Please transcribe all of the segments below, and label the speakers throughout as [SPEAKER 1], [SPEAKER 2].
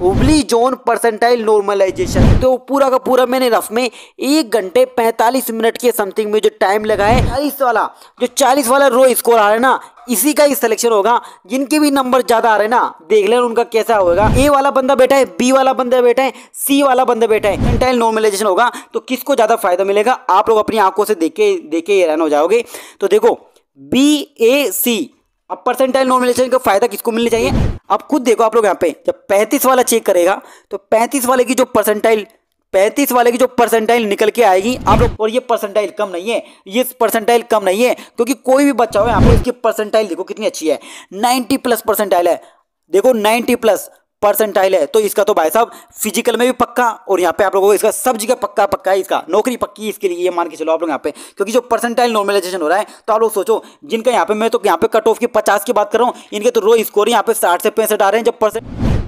[SPEAKER 1] Hubli zone percentile normalisation तो पूरा का पूरा मैंने रफ में एक घंटे पैंतालीस मिनट के समथिंग में जो टाइम लगा है चालीस वाला जो चालीस वाला रो स्कोर आ रहा है ना इसी का ही सिलेक्शन होगा जिनके भी नंबर ज़्यादा आ रहे हैं ना देख लेना उनका कैसा होगा ए वाला बंदा बैठा है बी वाला बंदा बैठा है सी वाला बंदा बैठा है कंटाइल नॉर्मलाइजेशन होगा तो किसको ज़्यादा फायदा मिलेगा आप लोग अपनी आंखों से देख के देख के हैरान हो जाओगे तो देखो बी ए सी अब परसेंटाइल नॉर्मलाइजेशन का फायदा किसको मिलना चाहिए अब खुद देखो आप लोग यहाँ पे जब पैंतीस वाला चेक करेगा तो पैंतीस वाले की जो परसेंटाइल पैंतीस वाले की जो परसेंटाइल निकल के आएगी आप लोग और ये परसेंटाइल कम नहीं है ये परसेंटाइल कम नहीं है क्योंकि कोई भी बच्चा हो यहाँ पे इसकी परसेंटाइल देखो कितनी अच्छी है नाइन्टी प्लस परसेंटाइल है देखो नाइन्टी प्लस परसेंटाइल है तो इसका तो भाई साहब फिजिकल में भी पक्का और यहाँ पे आप लोगों को इसका सब जगह पक्का पक्का है इसका नौकरी पक्की इसके लिए ये मान के चलो आप लोग यहाँ पे क्योंकि जो परसेंटाइल नॉर्मलाइजेशन हो रहा है तो आप लोग सोचो जिनका यहाँ पे मैं तो यहाँ पे कट ऑफ की पचास की बात कर रहा हूँ इनके तो रो स्कोर यहाँ पे साठ से पैंसठ आ रहे हैं जब परसेंट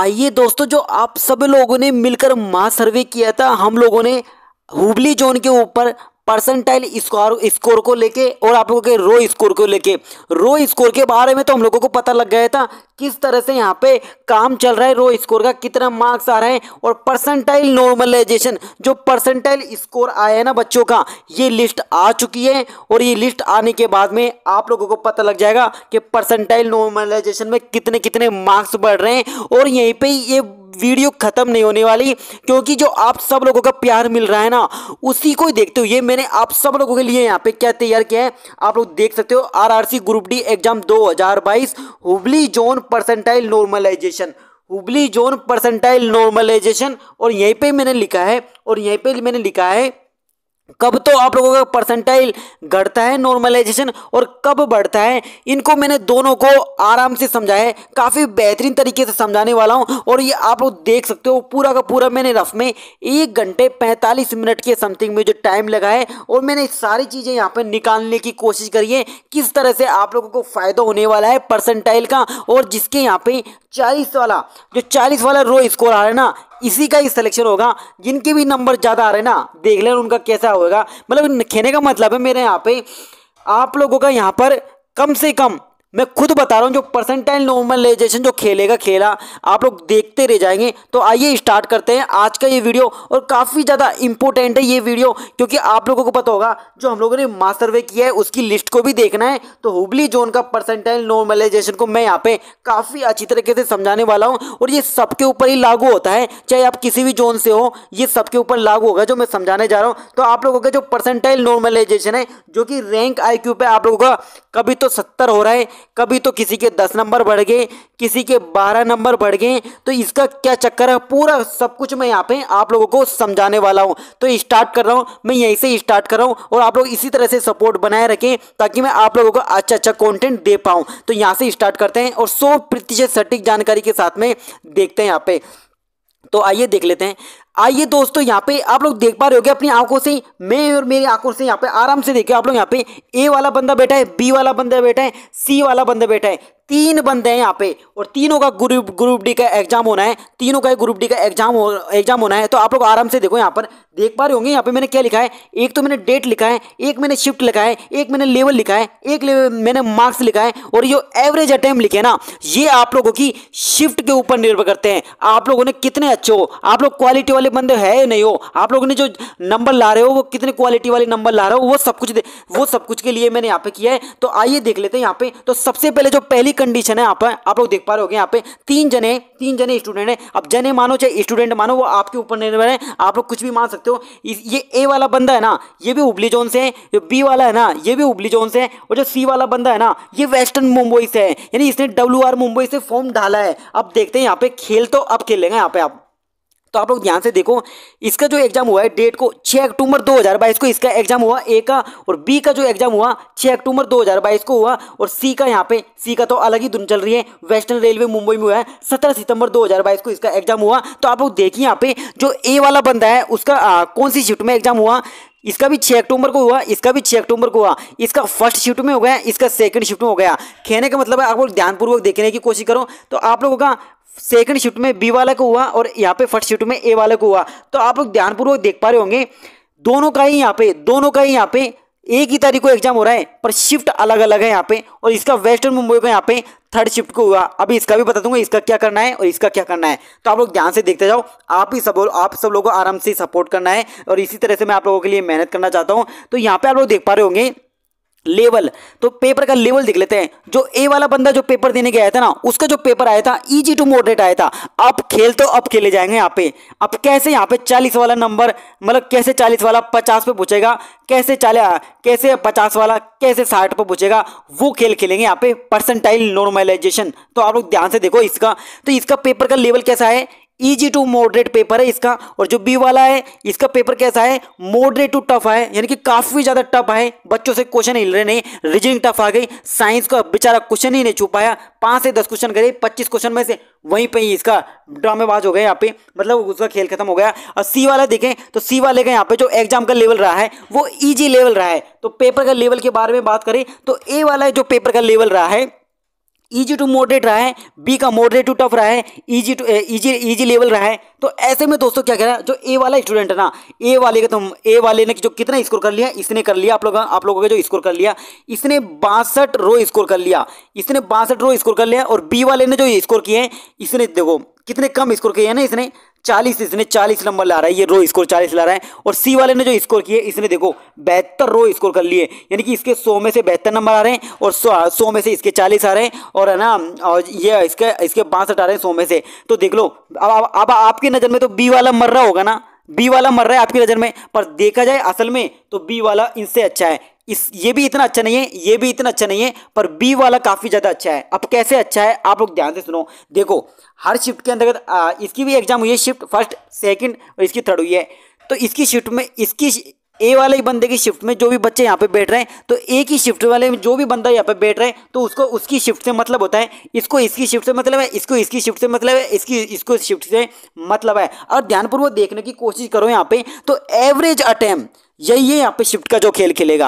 [SPEAKER 1] आइए दोस्तों जो आप सब लोगों ने मिलकर मास सर्वे किया था हम लोगों ने हुबली जोन के ऊपर परसेंटाइल स्कोर स्कोर को लेके और आप लोगों के रो स्कोर को लेके रो स्कोर के बारे में तो हम लोगों को पता लग गया था किस तरह से यहाँ पे काम चल रहा है रो स्कोर का कितना मार्क्स आ रहे हैं और परसेंटाइल नॉर्मलाइजेशन जो परसेंटाइल स्कोर आया है ना बच्चों का ये लिस्ट आ चुकी है और ये लिस्ट आने के बाद में आप लोगों को पता लग जाएगा कि परसेंटाइल नॉर्मलाइजेशन में कितने कितने मार्क्स बढ़ रहे हैं और यहीं पर ये वीडियो ख़त्म नहीं होने वाली क्योंकि जो आप सब लोगों का प्यार मिल रहा है ना उसी को देखते हुए मैंने आप सब लोगों के लिए यहाँ पे क्या तैयार किया है आप लोग देख सकते हो RRC group D exam 2022 Hubli zone percentile normalisation Hubli zone percentile normalisation और यहीं पे मैंने लिखा है और यहीं पे मैंने लिखा है कब तो आप लोगों का परसेंटाइल घटता है नॉर्मलाइजेशन और कब बढ़ता है इनको मैंने दोनों को आराम से समझाया है काफ़ी बेहतरीन तरीके से समझाने वाला हूँ और ये आप लोग देख सकते हो पूरा का पूरा मैंने रफ में एक घंटे पैंतालीस मिनट के समथिंग में जो टाइम लगा है और मैंने सारी चीज़ें यहाँ पर निकालने की कोशिश करी है किस तरह से आप लोगों को फ़ायदा होने वाला है परसेंटाइल का और जिसके यहाँ पे चालीस वाला जो चालीस वाला रो स्कोर आ रहा है ना इसी का ही सिलेक्शन होगा जिनके भी नंबर ज़्यादा आ रहे ना देख लेना उनका कैसा होगा मतलब खेने का मतलब है मेरे यहाँ पे आप लोगों का यहाँ पर कम से कम मैं खुद बता रहा हूँ जो परसेंटाइल नॉर्मलाइजेशन जो खेलेगा खेला आप लोग देखते रह जाएंगे तो आइए स्टार्ट करते हैं आज का ये वीडियो और काफ़ी ज़्यादा इंपॉर्टेंट है ये वीडियो क्योंकि आप लोगों को पता होगा जो हम लोगों ने मास्टर वे किया है उसकी लिस्ट को भी देखना है तो हुबली जोन का परसेंटाइल नॉर्मलाइजेशन को मैं यहाँ पर काफ़ी अच्छी तरीके से समझाने वाला हूँ और ये सबके ऊपर ही लागू होता है चाहे आप किसी भी जोन से हो ये सबके ऊपर लागू होगा जो मैं समझाने जा रहा हूँ तो आप लोगों का जो परसेंटाइल नॉर्मलाइजेशन है जो कि रैंक आई पे आप लोगों का कभी तो सत्तर हो रहा है कभी तो किसी के दस नंबर बढ़ गए किसी के बारह नंबर बढ़ गए तो इसका क्या चक्कर है पूरा सब कुछ मैं यहाँ पे आप लोगों को समझाने वाला हूँ तो स्टार्ट कर रहा हूँ मैं यहीं से स्टार्ट कर रहा हूँ और आप लोग इसी तरह से सपोर्ट बनाए रखें ताकि मैं आप लोगों को अच्छा अच्छा कॉन्टेंट दे पाऊँ तो यहाँ से स्टार्ट करते हैं और सौ प्रतिशत सटीक जानकारी के साथ में देखते हैं यहाँ पे तो आइए देख लेते हैं आइए दोस्तों यहाँ पे आप लोग देख पा रहे हो अपनी आंखों से मैं और मेरी आंखों से यहाँ पे आराम से देखे आप लोग यहाँ पे ए वाला बंदा बैठा है बी वाला बंदा बैठा है सी वाला बंदा बैठा है तीन बंदे हैं यहाँ पे और तीनों का ग्रुप ग्रुप डी का एग्जाम होना है तीनों का ग्रुप डी का एग्जाम हो एग्जाम होना है तो आप लोग आराम से देखो यहाँ पर देख पा रहे होंगे यहाँ पे मैंने क्या लिखा है एक तो मैंने डेट लिखा है एक मैंने शिफ्ट लिखा है एक मैंने लेवल लिखा है एक लेवल मैंने मार्क्स लिखा है और ये एवरेज अटैम्प लिखे ना ये आप लोगों की शिफ्ट के ऊपर निर्भर करते हैं आप लोगों ने कितने अच्छे हो आप लोग क्वालिटी वाले बंदे है या नहीं हो आप लोगों ने जो नंबर ला रहे हो वो कितने क्वालिटी वाले नंबर ला रहे हो वो सब कुछ वो सब कुछ के लिए मैंने यहाँ पे किया है तो आइए देख लेते हैं यहाँ पे तो सबसे पहले जो पहली कंडीशन है आप आप लोग देख पा रहे हो यहाँ पे तीन जने तीन जने स्टूडेंट है अब जने मानो चाहे स्टूडेंट मानो वो आपके ऊपर निर्भर है आप लोग कुछ भी मान सकते हो ये ए वाला बंदा है ना ये भी उबली जोन से है बी वाला है ना ये भी उबली जोन से है और जो सी वाला बंदा है ना ये वेस्टर्न मुंबई से है यानी इसने डब्ल्यू मुंबई से फॉर्म डाला है अब देखते हैं यहाँ पे खेल तो अब खेलेंगे यहाँ पे आप तो आप लोग ध्यान से देखो इसका जो एग्जाम हुआ है डेट को 6 अक्टूबर 2022 को इसका एग्जाम हुआ ए का और बी का जो एग्जाम हुआ 6 अक्टूबर 2022 को हुआ और सी का यहाँ पे सी का तो अलग ही धुन चल रही है वेस्टर्न रेलवे मुंबई में हुआ है 17 सितंबर 2022 को इसका एग्जाम हुआ तो आप लोग देखिए यहाँ पे जो ए वाला बंदा है उसका आ, कौन सी शिफ्ट में एग्जाम हुआ इसका भी छः अक्टूबर को हुआ इसका भी छह अक्टूबर को हुआ इसका फर्स्ट शिफ्ट में हो गया इसका सेकंड शिफ्ट में हो गया कहने का मतलब है आप लोग ध्यानपूर्वक देखने की कोशिश करो तो आप लोगों का सेकंड शिफ्ट में बी वाला को हुआ और यहाँ पे फर्स्ट शिफ्ट में ए वाला को हुआ तो आप लोग ध्यानपूर्वक देख पा रहे होंगे दोनों का ही यहाँ पे दोनों का ही यहाँ पे एक ही तारीख को एग्जाम हो रहा है पर शिफ्ट अलग अलग है यहाँ पे और इसका वेस्टर्न मुंबई का यहाँ पे थर्ड शिफ्ट को हुआ अभी इसका भी बता दूंगा इसका क्या करना है और इसका क्या करना है तो आप लोग ध्यान से देखते जाओ आप ही सब आप सब लोगों को आराम से सपोर्ट करना है और इसी तरह से मैं आप लोगों के लिए मेहनत करना चाहता हूँ तो यहाँ पे आप लोग देख पा रहे होंगे लेवल तो पेपर का लेवल देख लेते हैं जो ए वाला बंदा जो पेपर देने गया था ना उसका जो पेपर आया था इजी टू मॉडरेट आया था अब खेल तो अब खेले जाएंगे यहाँ पे अब कैसे यहाँ पे चालीस वाला नंबर मतलब कैसे चालीस वाला पचास पे पूछेगा कैसे चाले कैसे पचास वाला कैसे साठ पे पूछेगा वो खेल खेलेंगे यहाँ पे परसेंटाइल नॉर्मलाइजेशन तो आप लोग ध्यान से देखो इसका तो इसका पेपर का लेवल कैसा है ईजी टू मॉडरेट पेपर है इसका और जो बी वाला है इसका पेपर कैसा है मॉडरेट टू टफ है यानी कि काफ़ी ज़्यादा टफ है बच्चों से क्वेश्चन हिल रहे नहीं रीजनिंग टफ आ गई साइंस का बेचारा क्वेश्चन ही नहीं छू पाया पांच से दस क्वेश्चन करे पच्चीस क्वेश्चन में से वहीं पे ही इसका ड्रामेबाज हो गया यहाँ पे मतलब उसका खेल खत्म हो गया और सी वाला देखें तो सी वाले का यहाँ पे जो एग्जाम का लेवल रहा है वो ईजी लेवल रहा है तो पेपर का लेवल के बारे में बात करें तो ए वाला जो पेपर का लेवल रहा है ईजी टू मॉडरेट रहा है बी का मॉडरेट टू टफ रहा है easy to easy easy level रहा है तो ऐसे में दोस्तों क्या कह रहा है जो ए वाला स्टूडेंट है ना ए वाले का तुम तो, ए वाले ने जो कितना स्कोर कर लिया इसने कर लिया आप लोग आप लोगों का जो स्कोर कर लिया इसने बासठ रो स्कोर कर लिया इसने बासठ रो स्कोर कर लिया और बी वाले ने जो स्कोर किए इसने देखो कितने कम स्कोर किए हैं ना इसने चालीस इसने चालीस नंबर ला रहा है ये रो स्कोर चालीस ला रहा है और सी वाले ने जो स्कोर किए इसने देखो बेहतर रो स्कोर कर लिए यानी कि इसके सौ में से बेहतर नंबर आ रहे हैं और सौ सौ में से इसके चालीस आ रहे हैं और है ना और ये इसके इसके बासठ आ रहे हैं सौ में से तो देख लो अब अब आपकी नज़र में तो बी वाला मर रहा होगा ना बी वाला मर रहा है आपकी नज़र में पर देखा जाए असल में तो बी वाला इनसे अच्छा है इस ये भी इतना अच्छा नहीं है ये भी इतना अच्छा नहीं है पर बी वाला काफ़ी ज़्यादा अच्छा है अब कैसे अच्छा है आप लोग ध्यान से सुनो देखो हर शिफ्ट के अंतर्गत इसकी भी एग्जाम हुई है शिफ्ट फर्स्ट सेकंड और इसकी थर्ड हुई है तो इसकी शिफ्ट में इसकी ए वाले बंदे की शिफ्ट में जो भी बच्चे यहाँ पे बैठ रहे हैं तो ए की शिफ्ट वाले में जो भी बंदा यहाँ पे बैठ रहे हैं तो उसको उसकी शिफ्ट से मतलब होता है इसको इसकी शिफ्ट से मतलब है इसको इसकी शिफ्ट से मतलब है इसकी इसको शिफ्ट से मतलब है और ध्यानपूर्वक देखने की कोशिश करो यहाँ पे तो एवरेज अटैम्प यही है यहाँ पे शिफ्ट का जो खेल खेलेगा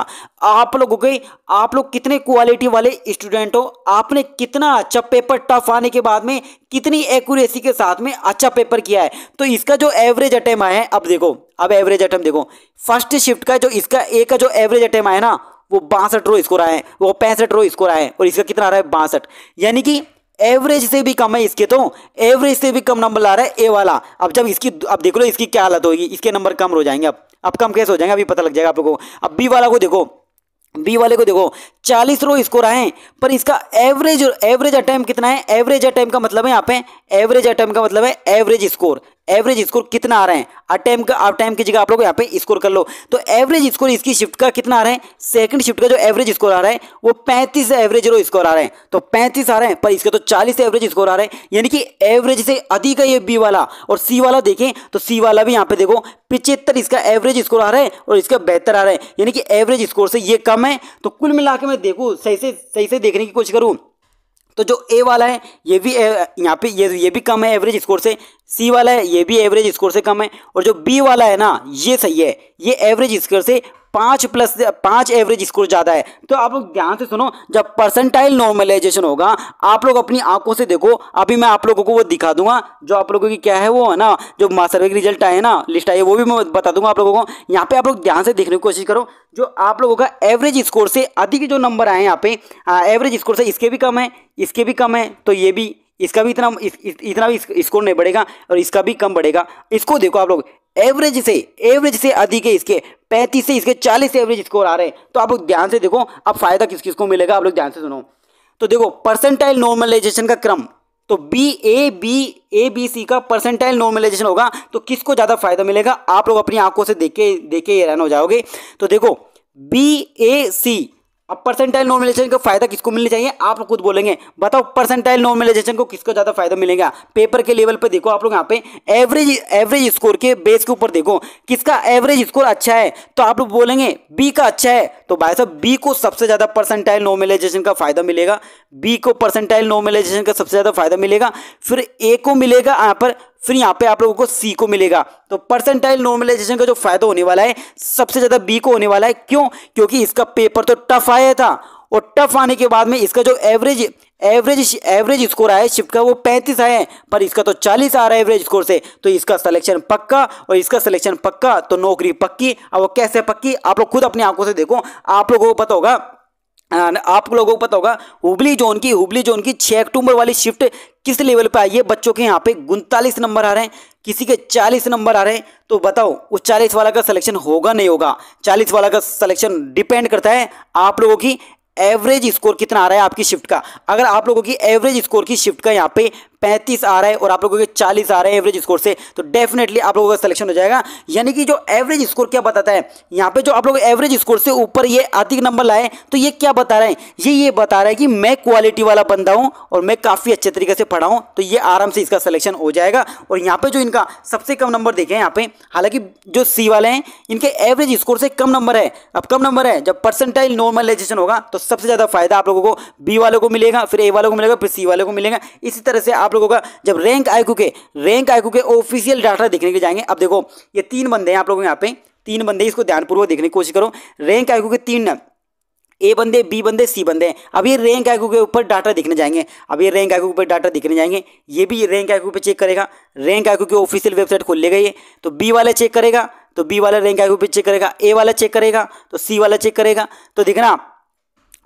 [SPEAKER 1] आप लोगों के आप लोग कितने क्वालिटी वाले स्टूडेंट हो आपने कितना अच्छा पेपर टफ आने के बाद में कितनी एक्यूरेसी के साथ में अच्छा पेपर किया है तो इसका जो एवरेज अटेम आया है अब देखो अब एवरेज अटेम देखो फर्स्ट शिफ्ट का जो इसका ए का जो एवरेज अटेम आया ना वो बासठ रो स्कोर आए वो पैंसठ रो स्कोर आए और इसका कितना आ रहा है बासठ यानी कि एवरेज से भी कम है इसके तो एवरेज से भी कम नंबर ला रहा है ए वाला अब जब इसकी अब देख लो इसकी क्या हालत होगी इसके नंबर कम हो जाएंगे अब अब कम कैसे हो जाएंगे अभी पता लग जाएगा आपको अब बी वाला को देखो बी वाले को देखो चालीस रो स्कोर आए पर इसका एवरेज एवरेज अटैम्प कितना है एवरेज अटैम्प का मतलब है यहाँ पे एवरेज अटैम्प का मतलब है एवरेज स्कोर एवरेज स्कोर कितना आ रहा है अटैम्प का आप टाइम की जगह आप लोग यहाँ पे स्कोर कर लो तो एवरेज स्कोर इसकी शिफ्ट का कितना आ रहा है सेकंड शिफ्ट का जो एवरेज स्कोर आ रहा है वो 35 एवरेज रो स्कोर आ रहा है तो 35 आ रहे हैं पर इसके तो 40 एवरेज स्कोर आ रहे हैं यानी कि एवरेज से अधिक है ये बी वाला और सी वाला देखें तो सी वाला भी यहाँ पे देखो पिचहत्तर इसका एवरेज स्कोर आ रहा है और इसका बेहतर आ रहा है यानी कि एवरेज स्कोर से ये कम है तो कुल मिला मैं देखूँ सही से सही से देखने की कोशिश करूँ तो जो ए वाला है ये भी यहाँ पे ये ये भी कम है एवरेज स्कोर से सी वाला है ये भी एवरेज स्कोर से कम है और जो बी वाला है ना ये सही है ये एवरेज स्कोर से पाँच प्लस पाँच एवरेज स्कोर ज़्यादा है तो आप लोग ध्यान से सुनो जब परसेंटाइल नॉर्मलाइजेशन होगा आप लोग अपनी आंखों से देखो अभी मैं आप लोगों को वो दिखा दूंगा जो आप लोगों की क्या है वो है ना जो सर्वे के रिजल्ट आए ना लिस्ट आई है वो भी मैं बता दूंगा आप लोगों को यहाँ पे आप लोग ध्यान से देखने की कोशिश करो जो आप लोगों का एवरेज स्कोर से अधिक जो नंबर आए यहाँ पे एवरेज स्कोर से इसके भी कम है इसके भी कम है तो ये भी इसका भी इतना इस, इतना भी स्कोर नहीं बढ़ेगा और इसका भी कम बढ़ेगा इसको देखो आप लोग एवरेज से एवरेज से अधिक है इसके पैंतीस से इसके चालीस एवरेज स्कोर आ रहे हैं तो आप लोग ध्यान से देखो अब फायदा किस किस को मिलेगा आप लोग ध्यान से सुनो तो देखो परसेंटाइल नॉर्मलाइजेशन का क्रम तो B A B A B C का परसेंटाइल नॉर्मलाइजेशन होगा तो किसको ज़्यादा फायदा मिलेगा आप लोग अपनी आंखों से देख के देख के हैरान हो जाओगे तो देखो बी ए सी अब परसेंटाइल नॉर्मलाइजेशन का फायदा किसको मिलना चाहिए आप खुद बोलेंगे बताओ परसेंटाइल नॉर्मलाइजेशन को किसको ज़्यादा फायदा मिलेगा पेपर के लेवल पे देखो आप लोग यहाँ पे एवरेज एवरेज स्कोर के बेस के ऊपर देखो किसका एवरेज स्कोर अच्छा है तो आप लोग बोलेंगे बी का अच्छा है तो भाई साहब बी को सबसे ज़्यादा परसेंटाइल नॉर्मलाइजेशन का फायदा मिलेगा बी को परसेंटाइल नॉर्मलाइजेशन का सबसे ज़्यादा फायदा मिलेगा फिर ए को मिलेगा यहाँ पर फिर यहाँ पे आप लोगों को सी को मिलेगा तो परसेंटाइल नॉर्मलाइजेशन का जो फायदा होने वाला है सबसे ज्यादा बी को होने वाला है क्यों क्योंकि इसका पेपर तो टफ आया था और टफ आने के बाद में इसका जो एवरेज एवरेज एवरेज स्कोर आया शिफ्ट का वो पैंतीस आया है पर इसका तो चालीस आ रहा है एवरेज स्कोर से तो इसका सिलेक्शन पक्का और इसका सिलेक्शन पक्का तो नौकरी पक्की अब वो कैसे पक्की आप लोग खुद अपनी आंखों से देखो आप लोगों को पता होगा आप लोगों को पता होगा हुबली जोन की हुबली जोन की छह अक्टूबर वाली शिफ्ट किस लेवल पे आई है बच्चों के यहाँ पे उनतालीस नंबर आ रहे हैं किसी के चालीस नंबर आ रहे हैं तो बताओ उस चालीस वाला का सिलेक्शन होगा नहीं होगा चालीस वाला का सिलेक्शन डिपेंड करता है आप लोगों की एवरेज स्कोर कितना आ रहा है आपकी शिफ्ट का अगर आप लोगों की एवरेज स्कोर की शिफ्ट का यहाँ पे पैंतीस आ रहा है और आप लोगों के चालीस आ रहे हैं एवरेज स्कोर से तो डेफिनेटली आप लोगों का सिलेक्शन हो जाएगा यानी कि जो एवरेज स्कोर क्या बताता है यहाँ पे जो आप लोग एवरेज स्कोर से ऊपर ये अधिक नंबर लाए तो ये क्या बता रहे हैं ये ये बता रहा है कि मैं क्वालिटी वाला बंदा हूँ और मैं काफ़ी अच्छे तरीके से पढ़ा हूँ तो ये आराम से इसका सिलेक्शन हो जाएगा और यहाँ पर जो इनका सबसे कम नंबर देखें यहाँ पे हालांकि जो सी वाले हैं इनके एवरेज स्कोर से कम नंबर है अब कम नंबर है जब परसेंटाइल नॉर्मलाइजेशन होगा तो सबसे ज़्यादा फायदा आप लोगों को बी वालों को मिलेगा फिर ए वालों को मिलेगा फिर सी वालों को मिलेगा इसी तरह से आप आप लोगों का जब रैंक आयकू के रैंक आयकू के ऑफिशियल डाटा देखने के जाएंगे अब देखो ये तीन बंदे हैं आप लोगों यहाँ पे तीन बंदे इसको ध्यानपूर्वक देखने की कोशिश करो रैंक आयकू के तीन ए बंदे बी बंदे सी बंदे अब ये रैंक आयकू के ऊपर डाटा दिखने जाएंगे अब ये रैंक आयकू के ऊपर डाटा दिखने जाएंगे ये भी रैंक आयकू पे चेक करेगा रैंक आयकू की ऑफिशियल वेबसाइट खोल लेगा ये तो बी वाला चेक करेगा तो बी वाला रैंक आयकू पे चेक करेगा ए वाला चेक करेगा तो सी वाला चेक करेगा तो देखना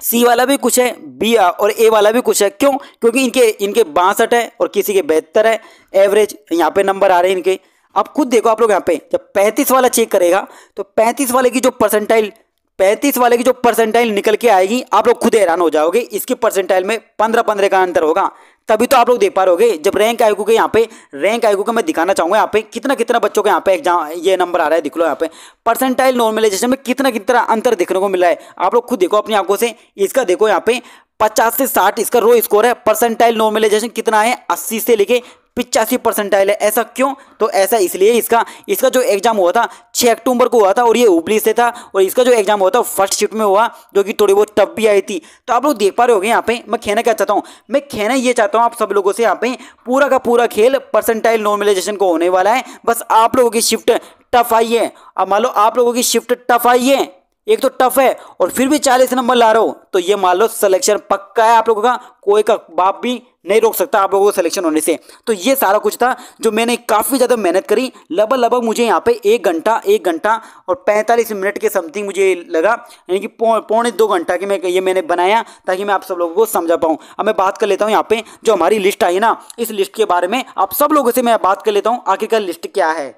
[SPEAKER 1] सी वाला भी कुछ है बी और ए वाला भी कुछ है क्यों क्योंकि इनके इनके बासठ है और किसी के बेहतर है एवरेज यहाँ पे नंबर आ रहे हैं इनके अब खुद देखो आप लोग यहाँ पे जब पैंतीस वाला चेक करेगा तो पैंतीस वाले की जो परसेंटाइल पैंतीस वाले की जो परसेंटाइल निकल के आएगी आप लोग खुद हैरान हो जाओगे इसकी परसेंटाइल में पंद्रह पंद्रह का अंतर होगा तभी तो आप लोग देख पा रहे जब रैंक आयोग के यहाँ पे रैंक आयोग का मैं दिखाना चाहूंगा यहाँ पे कितना कितना बच्चों का यहाँ पे एग्जाम ये नंबर आ रहा है दिख लो यहाँ पे परसेंटाइल नॉर्मलाइजेशन में कितना कितना अंतर देखने को मिला है आप लोग खुद देखो अपनी आंखों से इसका देखो यहाँ पे पचास से साठ इसका रो स्कोर है परसेंटाइल नॉर्मलाइजेशन कितना है अस्सी से लेके पिचासी परसेंटाइल है ऐसा क्यों तो ऐसा इसलिए इसका इसका जो एग्जाम हुआ था छः अक्टूबर को हुआ था और ये हुबली से था और इसका जो एग्जाम हुआ था फर्स्ट शिफ्ट में हुआ जो कि थोड़ी बहुत टफ भी आई थी तो आप लोग देख पा रहे हो यहाँ पे मैं कहना क्या चाहता हूँ मैं कहना ये चाहता हूँ आप सब लोगों से यहाँ पे पूरा का पूरा खेल परसेंटाइल नॉर्मलाइजेशन को होने वाला है बस आप लोगों की शिफ्ट टफ आई है अब मान लो आप लोगों की शिफ्ट टफ आई है एक तो टफ है और फिर भी चालीस नंबर ला रहे हो तो ये मान लो सिलेक्शन पक्का है आप लोगों का कोई का बाप भी नहीं रोक सकता आप लोगों को सिलेक्शन होने से तो ये सारा कुछ था जो मैंने काफ़ी ज़्यादा मेहनत करी लगभग लगभग मुझे यहाँ पे एक घंटा एक घंटा और 45 मिनट के समथिंग मुझे लगा यानी कि पौने दो घंटा की मैं ये मैंने बनाया ताकि मैं आप सब लोगों को समझा पाऊँ अब मैं बात कर लेता हूँ यहाँ पे जो हमारी लिस्ट आई ना इस लिस्ट के बारे में आप सब लोगों से मैं बात कर लेता हूँ आखिरकार लिस्ट क्या है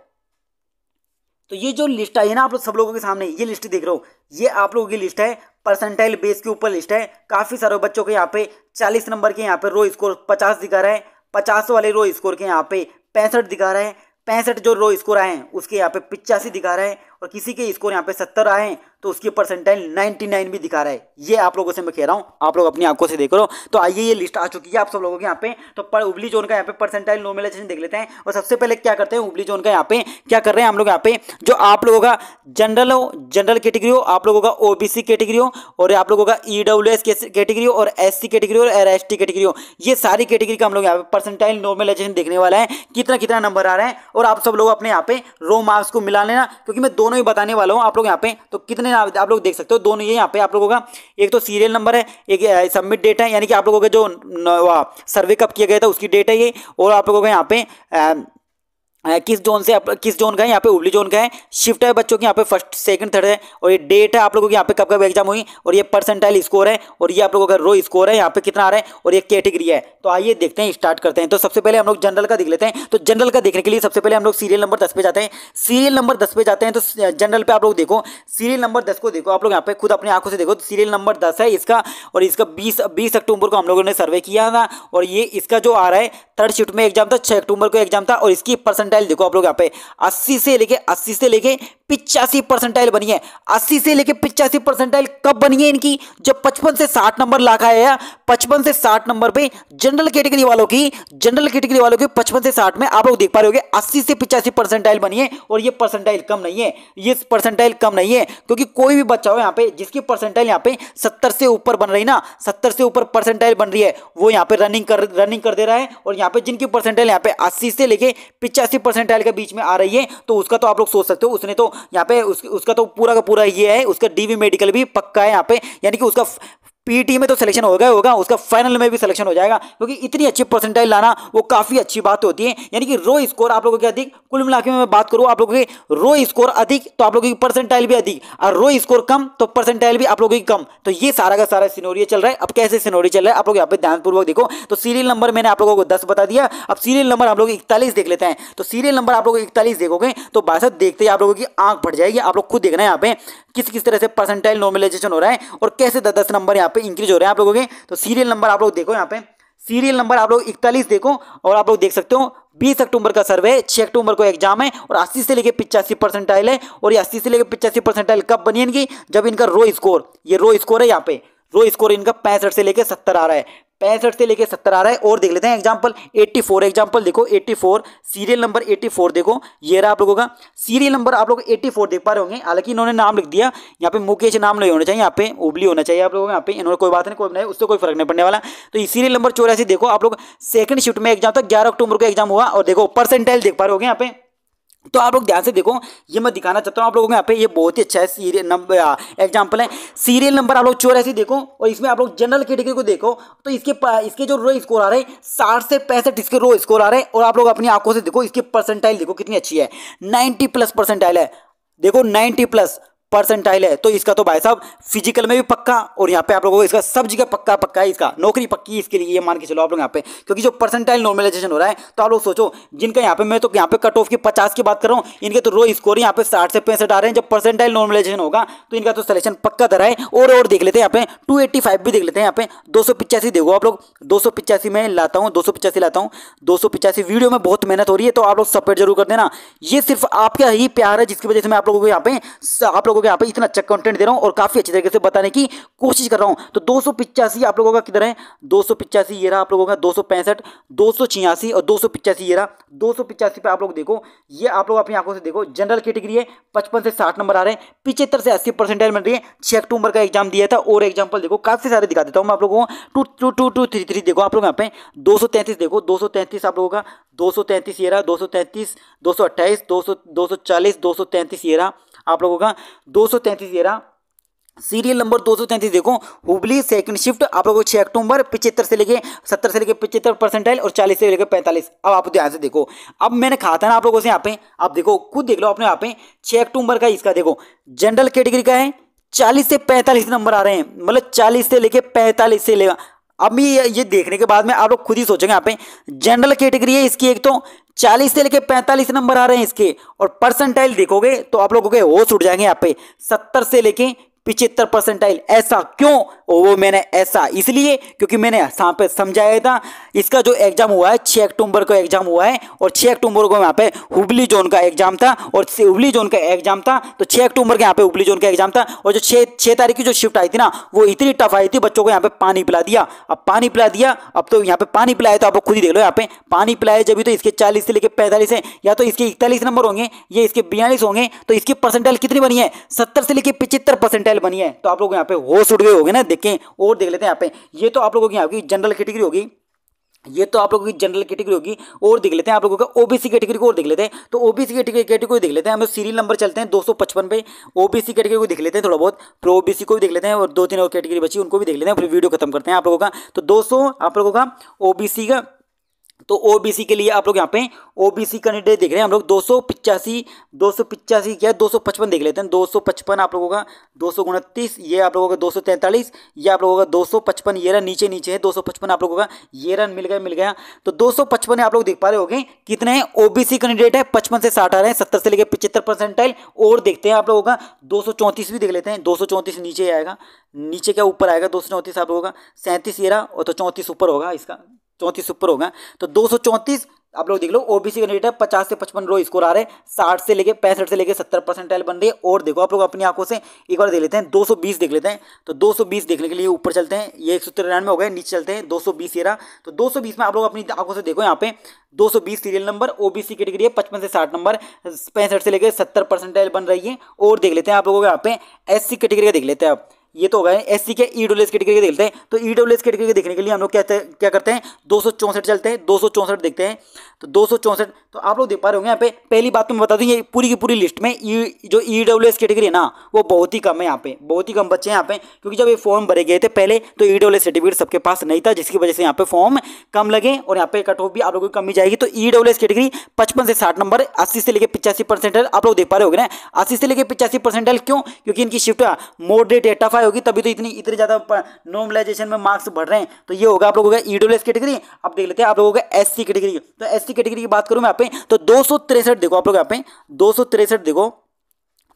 [SPEAKER 1] तो ये जो लिस्ट आई है ना आप लोग सब लोगों के सामने ये लिस्ट देख रहे हो ये आप लोगों की लिस्ट है परसेंटाइल बेस के ऊपर लिस्ट है काफ़ी सारे बच्चों के यहाँ पे चालीस नंबर के यहाँ पे रो स्कोर पचास दिखा रहा है पचास वाले रो स्कोर के यहाँ पे पैंसठ दिखा रहे हैं पैंसठ जो रो स्कोर आए हैं उसके यहाँ पे पिचासी दिखा रहे हैं और किसी के स्कोर यहाँ पे सत्तर आए तो उसकी परसेंटाइल नाइनटी नाइन भी दिखा रहा है ये आप लोगों से मैं कह रहा हूँ आप लोग अपनी आंखों से देख रहे हो तो आइए ये लिस्ट आ चुकी है आप सब लोगों के यहाँ पे तो पर उबली जोन का यहाँ पे परसेंटाइल नॉर्मलाइजेशन देख लेते हैं और सबसे पहले क्या करते हैं उबली जोन का यहाँ पे क्या कर रहे हैं हम लोग यहाँ पे जो आप लोगों का जनरल हो जनरल कैटेगरी हो आप लोगों का सी कैटेगरी हो और आप लोगों का ई डब्ल्यू एस कैटेगरी हो और एस सी कैटेगरी और एस टी कैटेगरी हो ये सारी कैटेगरी का हम लोग यहाँ पे परसेंटाइल नॉर्मलाइजेशन देखने वाला है कितना कितना नंबर आ रहा है और आप सब लोग अपने यहाँ पे रो मार्क्स को मिला लेना क्योंकि मैं दो दोनों ही बताने वाला हूँ आप लोग यहाँ पे तो कितने आप लोग देख सकते हो दोनों ये यहाँ पे आप लोगों का एक तो सीरियल नंबर है एक सबमिट डेट है यानी कि आप लोगों का जो सर्वे कब किया गया था उसकी डेट है ये और आप लोगों का यहाँ पे किस जोन से आप किस जोन का है यहाँ पे उबली जोन का है शिफ्ट है बच्चों के यहाँ पे फर्स्ट सेकंड थर्ड है और ये डेट है आप लोगों के यहाँ पे कब कब एग्जाम हुई और ये परसेंटाइल स्कोर है और ये आप लोगों का रो स्कोर है यहाँ पे कितना आ रहा है और ये कैटेगरी है तो आइए देखते हैं स्टार्ट करते हैं तो सबसे पहले हम लोग जनरल का देख लेते हैं तो जनरल का देखने के लिए सबसे पहले हम लोग सीरियल नंबर दस पे जाते हैं सीरियल नंबर दस पे जाते हैं तो जनरल पे आप लोग देखो सीरियल नंबर दस को देखो आप लोग यहाँ पे खुद अपनी आंखों से देखो सीरियल नंबर दस है इसका और इसका बीस बीस अक्टूबर को हम लोगों ने सर्वे किया था और ये इसका जो आ रहा है थर्ड शिफ्ट में एग्जाम था छः अक्टूबर को एग्जाम था और इसकी परसेंट परसेंटाइल देखो आप लोग यहाँ पे अस्सी से लेके अस्सी से लेके पिचासी परसेंटाइल बनी है अस्सी से लेकर पिचासी परसेंटाइल कब बनी है इनकी जब पचपन से साठ नंबर का आया पचपन से साठ नंबर पे जनरल कैटेगरी वालों की जनरल कैटेगरी वालों की पचपन से साठ में आप लोग देख पा रहे हो अस्सी से पिचासी परसेंटाइल बनी है और ये परसेंटाइल कम नहीं है ये परसेंटाइल कम नहीं है क्योंकि कोई भी बच्चा हो यहाँ पे जिसकी परसेंटाइल यहाँ पे सत्तर से ऊपर बन रही ना सत्तर से ऊपर परसेंटाइल बन रही है वो यहाँ पे रनिंग कर रनिंग कर दे रहा है और यहाँ पे जिनकी परसेंटाइल यहाँ पे अस्सी से लेके पिचासी परसेंटाइल के बीच में आ रही है तो उसका तो आप लोग सोच सकते हो उसने तो यहाँ पे उसका तो पूरा का पूरा ये है उसका डीवी मेडिकल भी पक्का है यहाँ पे यानी कि उसका पीटी में तो सिलेक्शन हो गया होगा उसका फाइनल में भी सिलेक्शन हो जाएगा क्योंकि इतनी अच्छी परसेंटेज लाना वो काफ़ी अच्छी बात होती है यानी कि रो स्कोर आप लोगों के अधिक कुल मिला के मैं बात करूँ आप लोगों के रो स्कोर अधिक तो आप लोगों की परसेंटाइल भी अधिक और रो स्कोर कम तो परसेंटाइल भी आप लोगों की कम तो ये सारा का सारा सीनोरिया चल रहा है अब कैसे सिनोरिया चल रहा है आप लोग यहाँ पे ध्यानपूर्वक देखो तो सीरियल नंबर मैंने आप लोगों को दस बता दिया अब सीरियल नंबर आप लोग इकतालीस देख लेते हैं तो सीरियल नंबर आप लोग इकतालीस देखोगे तो बासठ देखते ही आप लोगों की आंख फट जाएगी आप लोग खुद देखना है यहाँ पे किस किस तरह से परसेंटाइल नॉर्मलाइजेशन हो रहा है और कैसे दस नंबर यहाँ पे इंक्रीज हो रहे हैं आप लोगों के तो सीरियल नंबर आप लोग देखो यहाँ पे सीरियल नंबर आप लोग इकतालीस देखो और आप लोग देख सकते हो 20 अक्टूबर का सर्वे है छः अक्टूबर को एग्जाम है और 80 से लेकर पिचासी परसेंटाइल है और ये 80 से लेकर पिचासी परसेंटाइल कब बनी इनकी जब इनका रो स्कोर ये रो स्कोर है यहाँ पे रो तो स्कोर इनका पैंसठ से लेकर सत्तर आ रहा है पैंसठ से लेकर सत्तर आ रहा है और देख लेते हैं एग्जाम्पल 84 एग्जाम्पल देखो 84 सीरियल नंबर 84 देखो ये रहा आप लोगों का सीरियल नंबर आप लोग 84 देख पा रहे होंगे हालांकि इन्होंने नाम लिख दिया यहाँ पे मुकेश नाम नहीं होना चाहिए यहाँ पे उबली होना चाहिए आप लोगों को यहाँ पे इन्होंने कोई बात नहीं कोई नहीं उससे कोई फर्क नहीं पड़ने वाला तो सीरियल नंबर चौरासी देखो आप लोग सेकंड शिफ्ट में एग्जाम था ग्यारह अक्टूबर को एग्जाम हुआ और देखो परसेंटाइल देख पा रहे हो यहाँ पे तो आप लोग ध्यान से देखो ये मैं दिखाना चाहता हूँ आप लोगों को यहाँ पे ये बहुत ही अच्छा है सीरियल नंबर एग्जांपल है सीरियल नंबर आप लोग चौरासी देखो और इसमें आप लोग जनरल कैटेगरी को देखो तो इसके इसके जो रो स्कोर आ रहे हैं साठ से पैंसठ इसके रो स्कोर आ रहे हैं और आप लोग अपनी आंखों से देखो इसकी परसेंटाइल देखो कितनी अच्छी है नाइन्टी प्लस परसेंटाइल है देखो नाइन्टी प्लस परसेंटाइल है तो इसका तो भाई साहब फिजिकल में भी पक्का और यहाँ पे आप लोगों को इसका सब जगह पक्का पक्का है इसका नौकरी पक्की इसके लिए ये मान के चलो आप लोग यहाँ पे क्योंकि जो परसेंटाइल नॉर्मलाइजेशन हो रहा है तो आप लोग सोचो जिनका यहाँ पे मैं तो यहाँ पे कट ऑफ की पचास की बात कर रहा हूँ इनके तो रो स्कोर यहाँ पे साठ से पैंसठ आ रहे हैं जब परसेंटाइल नॉर्मलाइजेशन होगा तो इनका तो सिलेक्शन पक्का धरा है और और देख लेते हैं यहाँ पे टू एट्टी फाइव भी देख लेते हैं यहाँ पे दो सौ पिचासी देखो आप लोग दो सौ पिचासी में लाता हूँ दो सौ पिचासी लाता हूँ दो सौ पिचासी वीडियो में बहुत मेहनत हो रही है तो आप लोग सपोर्ट जरूर कर देना ये सिर्फ आपका ही प्यार है जिसकी वजह से मैं आप लोगों को यहाँ पे आप लोग लोगों के यहाँ पे इतना अच्छा कंटेंट दे रहा हूँ और काफ़ी अच्छी तरीके से बताने की कोशिश कर रहा हूँ तो दो आप लोगों का किधर है दो ये रहा आप लोगों का दो सौ और दो ये रहा दो पे आप लोग देखो ये आप लोग अपनी आंखों से देखो जनरल कैटेगरी है पचपन से साठ नंबर आ रहे हैं पिछहत्तर से अस्सी परसेंटाइल मिल रही है छह अक्टूबर का एग्जाम दिया था और एग्जाम्पल देखो काफ़ी सारे दिखा देता हूँ आप लोगों को two two two two three three देखो आप लोग यहाँ पे दो देखो दो आप लोगों का दो सौ तैंतीस ये रहा दो सौ तैंतीस दो सौ अट्ठाईस दो सौ दो सौ चालीस दो सौ तैंतीस ये रहा आप लोगों का दो सौ तैंतीस दे रहा सीरियल नंबर 233 देखो हुबली सेकंड शिफ्ट आप लोगों को छह अक्टूबर पिछहत्तर से लेके सत्तर से लेके पिछहत्तर परसेंटाइल और चालीस से लेके पैंतालीस अब आप ध्यान से देखो अब मैंने कहा था ना आप लोगों से यहाँ पे आप देखो खुद देख लो अपने यहाँ पे छह अक्टूबर का इसका देखो जनरल कैटेगरी का है चालीस से पैंतालीस नंबर आ रहे हैं मतलब चालीस से लेके पैंतालीस से लेगा अब ये ये देखने के बाद में आप लोग खुद ही सोचेंगे यहाँ पे जनरल कैटेगरी है इसकी एक तो चालीस से लेके पैंतालीस नंबर आ रहे हैं इसके और परसेंटाइल देखोगे तो आप लोगों के होश उठ जाएंगे यहाँ पे सत्तर से लेके पिछहत्तर परसेंटाइल ऐसा क्यों वो मैंने ऐसा इसलिए क्योंकि मैंने यहाँ पे समझाया था इसका जो एग्जाम हुआ है छः अक्टूबर को एग्जाम हुआ है और छः अक्टूबर को यहाँ पे हुबली जोन का एग्जाम था और हुबली जोन का एग्जाम था तो छः अक्टूबर के यहाँ पे हुबली जोन का एग्जाम था और जो छः छः तारीख की जो शिफ्ट आई थी ना वो इतनी टफ आई थी बच्चों को यहाँ पे पानी पिला दिया अब पानी पिला दिया अब तो यहाँ पे पानी पिलाया तो आप खुद ही देख लो यहाँ पे पानी पिलाया जब भी तो इसके चालीस से लेकर पैंतालीस है या तो इसके इकतालीस नंबर होंगे या इसके बयालीस होंगे तो इसकी परसेंटाइल कितनी बनी है सत्तर से लेकर पिछहत्तर परसेंटाइल फाइल बनी है तो आप लोग यहाँ पे वो उठ गए होंगे ना देखें और देख लेते हैं यहाँ पे ये तो आप लोगों की यहाँ की जनरल कैटेगरी होगी ये तो आप लोगों की जनरल कैटेगरी होगी और देख लेते हैं आप लोगों का ओबीसी कैटेगरी को और देख लेते हैं तो ओबीसी कैटेगरी कैटेगरी देख लेते हैं हम सीरियल नंबर चलते हैं दो सौ पचपन पे ओबीसी कैटेगरी को देख लेते हैं थोड़ा बहुत प्रो ओबीसी को भी देख लेते हैं और दो तीन और कैटेगरी बची उनको भी देख लेते हैं फिर वीडियो खत्म करते हैं आप लोगों का तो दो आप लोगों का ओबीसी का तो ओबीसी के लिए आप लोग यहाँ पे ओबीसी कैंडिडेट देख रहे हैं हम लोग दो सौ पिचासी दो सौ पिचासी क्या दो सौ पचपन देख लेते हैं दो सौ पचपन आप लोगों का दो सौ उनतीस ये आप लोगों का दो सौ तैंतालीस ये आप लोगों का दो सौ पचपन ये रन नीचे नीचे है दो सौ पचपन आप लोगों का ये रन मिल गया मिल गया तो दो सौ पचपन आप लोग देख पा रहे गए कितने हैं ओबीसी कैंडिडेट है पचपन से साठ आ रहे हैं सत्तर से लेकर पिछहत्तर परसेंटाइल और देखते हैं आप लोगों का दो सौ चौंतीस भी देख लेते हैं दो सौ चौंतीस नीचे आएगा नीचे क्या ऊपर आएगा दो सौ आप लोगों का सैंतीस ये रहा और तो चौंतीस ऊपर होगा इसका चौंतीस ऊपर होगा तो दो सौ चौंतीस आप लोग देख लो ओबीसी कैंडिडेट है पचास से पचपन रो स्कोर आ रहे हैं साठ से लेके पैंसठ से लेके सत्तर परसेंटाइल बन रही है और देखो आप लोग अपनी आंखों से एक बार देख लेते हैं 220 देख लेते हैं तो 220 देखने के लिए ऊपर चलते हैं ये एक सौ तिरानवे हो गए नीचे चलते हैं 220 ये रहा तो 220 में आप लोग अपनी आंखों से देखो यहाँ पे बीस सीरियल नंबर ओबीसी कैटेगरी है पचपन से साठ नंबर पैंसठ से लेकर सत्तर परसेंटाइल बन रही है और देख लेते हैं आप लोगों को यहाँ पे एस कैटेगरी का देख लेते हैं आप ये तो हो गए एस सी e के ई डब्ल्यू एस कैटेगरी के देखते हैं तो ई डब्ल्यू एस कैटेगरी के देखने के लिए हम लोग क्या क्या करते हैं दो सौ चौंसठ चलते हैं दो सौ चौंसठ देखते हैं तो दो सौ चौंसठ तो आप लोग देख पा रहे होंगे यहाँ पे पहली बात तो मैं बता दूँ ये पूरी की पूरी लिस्ट में ई e, जो ई डब्ल्यू एस कैटेगरी है ना वो बहुत ही कम है यहाँ पे बहुत ही कम बच्चे हैं यहाँ पे क्योंकि जब ये फॉर्म भरे गए थे पहले तो ई डब्ल्यू एस सर्टिफिकेट सबके पास नहीं था जिसकी वजह से यहाँ पे फॉर्म कम लगे और यहाँ पे कट ऑफ भी आप लोगों की कमी जाएगी तो ई डब्ल्यू एस कैटेगरी पचपन से साठ नंबर अस्सी से लेकर पिचासी परसेंटेज आप लोग देख पा रहे होंगे ना अस्सी से लेकर पिचासी परसेंटेज क्यों क्योंकि इनकी शिफ्ट मोडरेट एटाफा होगी तभी तो इतनी इतनी ज़्यादा नॉर्मलाइजेशन में मार्क्स बढ़ रहे हैं तो ये होगा आप लोगों का ईडब्ल्यू कैटेगरी अब देख लेते हैं आप लोगों का एस कैटेगरी तो एस कैटेगरी की बात करूँ मैं आप तो दो देखो आप लोग यहाँ पे दो देखो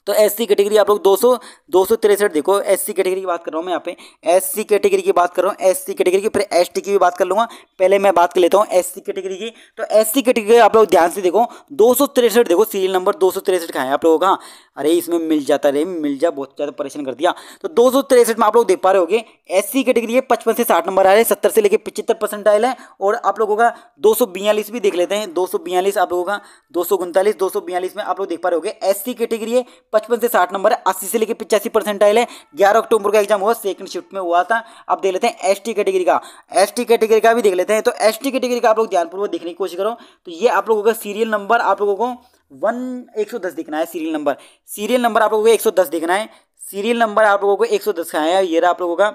[SPEAKER 1] तो एस कैटेगरी आप लोग दो सौ दो सौ तिरसठ देखो एस कैटेगरी की बात कर रहा हूँ मैं यहाँ पे एस कैटेगरी की बात कर रहा हूँ एस कैटेगरी की फिर एस की भी बात कर लूँगा पहले मैं बात कर लेता हूँ एस कैटेगरी की तो एस कैटेगरी आप लोग ध्यान से देखो दो सौ तिरसठ देखो सीरियल नंबर दो सौ तिरसठ का है आप लोगों का अरे इसमें मिल जाता रे मिल जा बहुत ज़्यादा परेशान कर दिया तो दो सौ तिरसठ में आप लोग देख पा रहे गए एस सी कैटेगरी है पचपन से साठ नंबर आए हैं सत्तर से लेकर पिछहत्तर परसेंट आयल है और आप लोगों का दो सौ बयालीस भी देख लेते हैं दो सौ बयालीस आप लोगों का दो सौ उनतालीस दो सौ बयालीस में आप लोग देख पा रहे गए एस सी कैटेगरी है पचपन से साठ नंबर अस्सी से लेकर पिचासी परसेंट आयल है ग्यारह अक्टूबर का एग्जाम हुआ सेकंड शिफ्ट में हुआ था आप देख लेते हैं एस कैटेगरी का एस कैटेगरी का भी देख लेते हैं तो एस कैटेगरी का आप लोग ध्यानपूर्वक देखने की कोशिश करो तो ये आप लोगों का सीरियल नंबर आप लोगों को वन एक सौ दस दिखना है सीरियल नंबर सीरियल नंबर आप लोगों को एक सौ दस दिखना है सीरियल नंबर आप लोगों को एक सौ दस का है ये रहा आप लोगों का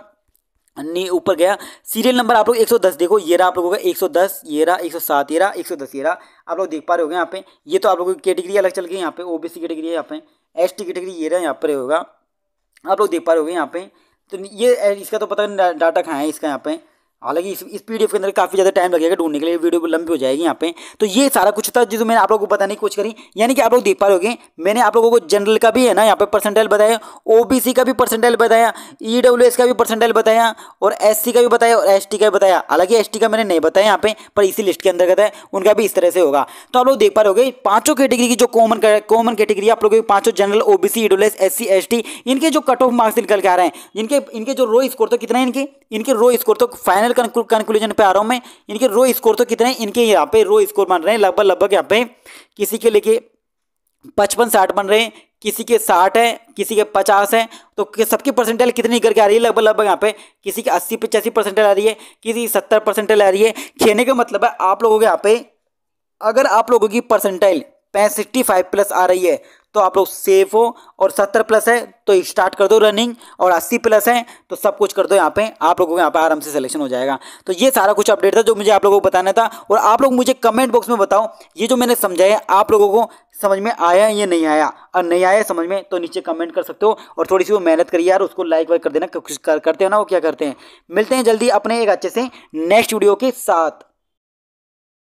[SPEAKER 1] नी ऊपर गया सीरियल नंबर आप लोग एक सौ दस देखो ये रहा आप लोगों का एक सौ दस ये रहा एक सौ सात ये रहा एक सौ दस ये रहा आप लोग देख पा रहे होंगे यहाँ पे ये तो आप लोगों की कैटेगरी अलग चल गई यहाँ पे ओ बी सी कैटेगरी है यहाँ पे एस टी कैटेगरी ये रहा यहाँ पर होगा आप लोग देख पा रहे होंगे यहाँ पे तो ये इसका तो पता नहीं डाटा कहाँ है इसका यहाँ पे हालांकि इस इस पीडीएफ के अंदर काफ़ी ज़्यादा टाइम लगेगा ढूंढने के लिए वीडियो लंबी हो जाएगी यहाँ पे तो ये सारा कुछ था जो मैंने आप लोगों को बताने की कोशिश करी यानी कि आप लोग देख पा रहे मैंने आप लोगों को जनरल का भी है ना यहाँ पे परसेंटाइल बताया ओबीसी का भी परसेंटाइल बताया ई e का भी परसेंटाइल बताया और एस का भी बताया और एस का भी बताया हालांकि एस का मैंने नहीं बताया यहाँ पे पर इसी लिस्ट के अंतर्गत है उनका भी इस तरह से होगा तो आप लोग देख पा रहे पांचों कैटेगरी की जो कॉमन कॉमन कैटेगरी आप लोगों की पांचों general O B OBC EWS S S इनके जो कट ऑफ मार्क्स निकल के आ रहे हैं इनके इनके जो रो स्कोर तो कितना है इनके इनके रो स्कोर तो फाइनल फाइनल कंक्लूजन पे आ रहा हूँ मैं इनके रो स्कोर तो कितने हैं इनके यहाँ पे रो स्कोर बन रहे हैं लगभग लगभग यहाँ पे किसी के लेके पचपन साठ बन रहे हैं किसी के साठ है किसी के पचास है तो सबकी परसेंटेज कितनी करके आ रही है लगभग लगभग यहाँ पे किसी के अस्सी पचासी परसेंटेज आ रही है किसी की सत्तर परसेंटेज आ रही है खेने का मतलब है आप लोगों के यहाँ पे अगर आप लोगों की परसेंटेज पैंसठी फाइव प्लस आ रही है तो आप लोग सेफ हो और सत्तर प्लस है तो स्टार्ट कर दो रनिंग और अस्सी प्लस है तो सब कुछ कर दो यहाँ पे आप लोगों को यहाँ पे आराम से सिलेक्शन हो जाएगा तो ये सारा कुछ अपडेट था जो मुझे आप लोगों को बताना था और आप लोग मुझे कमेंट बॉक्स में बताओ ये जो मैंने समझाया आप लोगों को समझ में आया या नहीं आया और नहीं आया समझ में तो नीचे कमेंट कर सकते हो और थोड़ी सी वो मेहनत करिए यार उसको लाइक वाइक कर देना कर, करते हो ना वो क्या करते हैं मिलते हैं जल्दी अपने एक अच्छे से नेक्स्ट वीडियो के साथ